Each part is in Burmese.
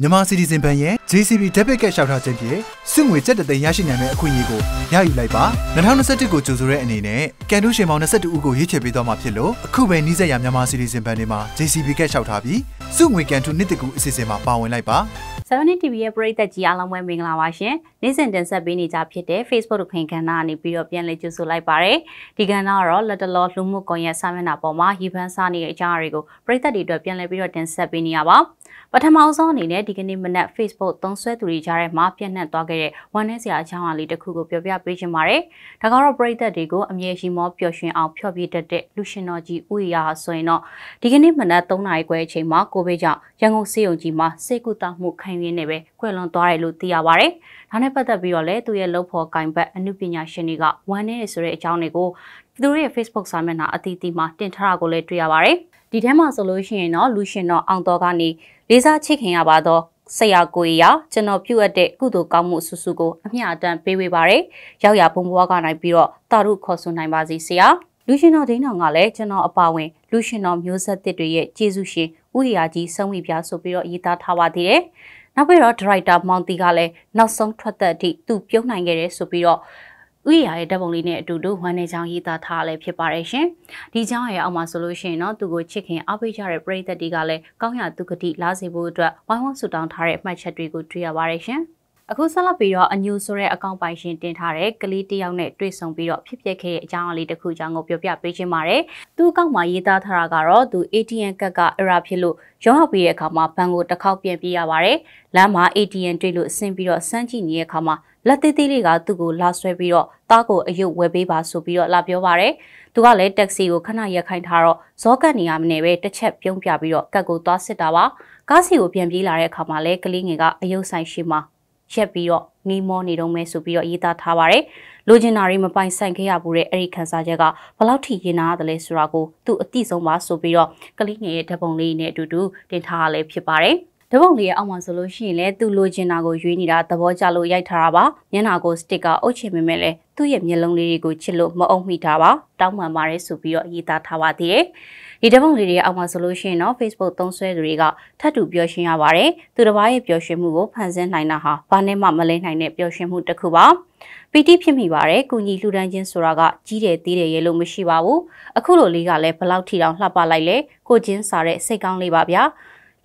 မြန်မာစီတီဇင်ဘဏ်ရဲ့ JCB debit card လျှောက်ထားခြင်းဖြင့်စုငွေကျပ်တသိန်းရရှိနိုင်မယ့်အခွင့်အရေးကိုရယူလိုက်ပါ2021ကိုကြိုဆိုတဲ့အနေနဲ့ကန်တူးရှင်ပေါင်း22ဦးကိုရွေးချယ်ပေးသွားမှာဖြစ်လို့အခုပဲနှီးစက်ရမြန်မာစီတီဇင်ဘဏ်တွေမှာ JCB ကတ်လျှောက်ထားပြီးစုငွေကန်တူးနှစ်တကူအစီအစဉ်မှာပါဝင်လိုက်ပါ 7TV ရဲ့ပရိသတ်ကြီးအားလုံးပဲမင်္ဂလာပါရှင်။နေ့စဉ်တင်ဆက်ပေးနေကြဖြစ်တဲ့ Facebook တို့ခင်ကဏ္ဍကနေပြီးတော့ပြန်လည်ကြိုဆိုလိုက်ပါရစေ။ဒီကဏ္ဍကတော့လက်တလောလူမှုကွန်ရက်စာမျက်နှာပေါ်မှာရေပန်းစားနေတဲ့အကြောင်းအရာတွေကိုပရိသတ်တွေအတွက်ပြန်လည်ပြီးတော့တင်ဆက်ပေးနေရပါ။ပထမဆုံးအနေနဲ့ဒီကနေ့မနက် Facebook သုံးစွဲသူတွေကြားထဲမှာပြန့်နှံ့သွားခဲ့တဲ့ဝန်ထဲစရာအကြောင်းအရာလေးတစ်ခုကိုပြောပြပေးချင်ပါတယ်။ဒါကတော့ပရိသတ်တွေကိုအမြဲရှိမောပျော်ရွှင်အောင်ဖျော်ဖြေတတ်တဲ့လူရှင်တော်ကြီးဥရာဆိုရင်တော့ဒီကနေ့မနက်3နာရီခွဲအချိန်မှာကိုဗစ်ကြောင့်ရန်ကုန်စေယုံကြီးမှာစေကုသမှုခံရင်းနဲ့ပဲကွယ်လွန်သွားတယ်လို့သိရပါတယ်။ဒါနဲ့ပတ်သက်ပြီးတော့လည်းသူရဲ့လှုပ်ဖော်ကင်ဘက်အမှုပညာရှင်တွေကဝန်ထဲဆိုတဲ့အကြောင်းတွေကိုသူတို့ရဲ့ Facebook စာမျက်နှာအသီးသီးမှာတင်ထားတာကိုလည်းတွေ့ရပါတယ်။ဒီထဲမှာဆိုလို့ရှိရင်တော့လူရှင်တော်အောင်တော်ကနေလေးစားချစ်ခင်ရပါတော့ဆရာကိုရကျွန်တော်ပြုတ်အပ်တဲ့ကုသိုလ်ကောင်းမှုစုစုကိုအမျှအတန်းပေးဝေပါရယ်ရောက်ရဘုံဘွားကနိုင်ပြီးတော့တာရုခေါ်ဆိုနိုင်ပါစီဆရာလူရှင်တော်ဒိန်းတော်ကလည်းကျွန်တော်အပါဝင်လူရှင်တော်မျိုးဆက်တစ်တွေရဲ့ကျေးဇူးရှင်ဥရိယာကြီးစံဝိပြားဆိုပြီးတော့ရေးသားထားပါသေးတယ်။နောက်ပြီးတော့ဒရိုက်တာ မောင်တီကလည်းနောက်ဆုံးထွက်သက်သည့်သူပြုံးနိုင်ခဲ့တယ်ဆိုပြီးတော့ဥရရဲ့တပ်ပုံလေးနဲ့အတူတူဝမ်းနေချောင်းရေးသားထားလည်းဖြစ်ပါတယ်ရှင်။ဒီချောင်းရဲ့အောက်မှာဆိုလို့ရှိရင်တော့သူကိုချစ်ခင်အားပေးကြတဲ့ပရိသတ်တွေကလည်းကောင်းရာသူဂတိလာစေဖို့အတွက်ဝိုင်းဝန်းဆူတောင်းထားတဲ့အမှတ်ချက်တွေကိုတွေ့ရပါတယ်ရှင်။အခုဆက်လက်ပြီးတော့အညူဆိုတဲ့အကောင့်ပိုင်ရှင်တင်ထားတဲ့ကလေးတယောက်နဲ့တွေ့ဆုံပြီးတော့ဖြစ်ပျက်ခဲ့တဲ့အကြောင်းအလေးတစ်ခုအကြောင်းကိုပြောပြပေးခြင်းပါတယ်။သူ့အကောင့်မှာရေးသားထားတာကတော့သူ ATM ကတ်ကအရာဖြစ်လို့ရောင်းရပြီးတဲ့အခါမှာဘဏ်ကိုတစ်ခေါက်ပြန်ပြေးရပါတယ်။လမ်းမှာ ATM တွေ့လို့ဆင်းပြီးတော့စမ်းကြည့်နေတဲ့အခါမှာလက်သေးသေးလေးကသူ့ကိုလာဆွဲပြီးတော့တားကိုအယုတ်ဝယ်ပေးပါဆိုပြီးတော့လာပြောပါရယ်သူကလည်းတက္ကစီကိုခဏရက်ခိုင်းထားတော့ဇောကတ်နေရမနေပဲတစ်ချက်ပြုံးပြပြီးတော့ကတ်ကိုသွားစစ်တာပါကားစီကိုပြန်ပြေးလာတဲ့အခါမှာလည်းကလေးငယ်ကအယုတ်ဆိုင်ရှိမှာရက်ပြီးတော့နီးမောနေတော့မဲဆိုပြီးတော့ရေးသားထားပါရယ်လိုချင်တာတွေမပိုင်ဆိုင်ခဲ့ရဘူးတဲ့အဲ့ဒီခန်းစားချက်ကဘလောက်ထိရင်နာရတယ်လဲဆိုတာကို သူအတိဆုံးပါဆိုပြီးတော့ကလေးငယ်ရဲ့ဓပုံလေးနဲ့အတူတူတင်ထားရလဲဖြစ်ပါတယ်။ဓပုံလေးရဲ့အောက်မှာဆိုလို့ရှိရင်လည်းသူလိုချင်တာကိုရွေးနေတာသဘောကျလို့ရိုက်ထားတာပါမျက်နှာကိုစတစ်ကာအုပ်ချင်ပေမဲ့လည်းသူ့ရဲ့မျက်လုံးလေးတွေကိုချစ်လို့မအုံမိတာပါတောင်းပန်ပါတယ်ဆိုပြီးတော့ရေးသားထားပါသေးတယ်ဒီဓပုံလေးတွေအောက်မှာဆိုလို့ရှိရင်တော့ Facebook သုံးဆွဲသူတွေကထပ်တူပျော်ရွှင်ရပါတယ်သူတစ်ပါးရဲ့ပျော်ရွှင်မှုကိုဖန်ဆင်းနိုင်တာဟာဘာနဲ့မှမလဲနိုင်တဲ့ပျော်ရွှင်မှုတစ်ခုပါပီတိဖြစ်မိပါတယ်။ကုညီလှူဒန်းခြင်းဆိုတာက ကြီးတယ်သေးတယ်ရဲ့လို့မရှိပါဘူး။အခုလိုလေးကလည်းဘလောက်ထီတောင်လှပလိုက်လဲ။ကိုချင်းစားတဲ့စိတ်ကောင်းလေးပါဗျာ။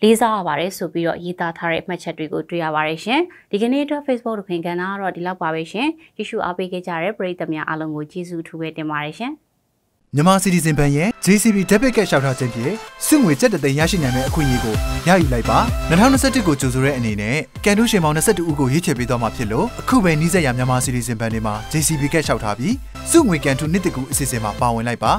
လေးစားရပါတယ်ဆိုပြီးတော့ရေးသားထားတဲ့မှတ်ချက်တွေကိုတွေ့ရပါတယ်ရှင်။ဒီကနေ့အတွက် Facebook တို့ခင်ကဏ္ဍကတော့ဒီလောက်ပါပဲရှင်။ကြည့်ရှုအားပေးခဲ့ကြတဲ့ပရိသတ်များအားလုံးကိုကျေးဇူးထူးပဲတင်ပါတယ်ရှင်။မြန်မာစီတီဇင်ဘဏ်ရဲ့ JCB Debit Card လျှောက်ထားခြင်းဖြင့်စုငွေကျပ်တသိန်းရရှိနိုင်မယ့်အခွင့်အရေးကိုရယူလိုက်ပါ2021ကိုကြိုဆိုတဲ့အနေနဲ့ကန်တုရှင်ပေါင်း22ဦးကိုရွေးချယ်ပေးသွားမှာဖြစ်လို့အခုပဲနှီးစက်ရမြန်မာစီတီဇင်ဘဏ်တွေမှာ JCB ကတ်လျှောက်ထားပြီးစုငွေကန်တုနှစ်တကူအစီအစဉ်မှာပါဝင်လိုက်ပါ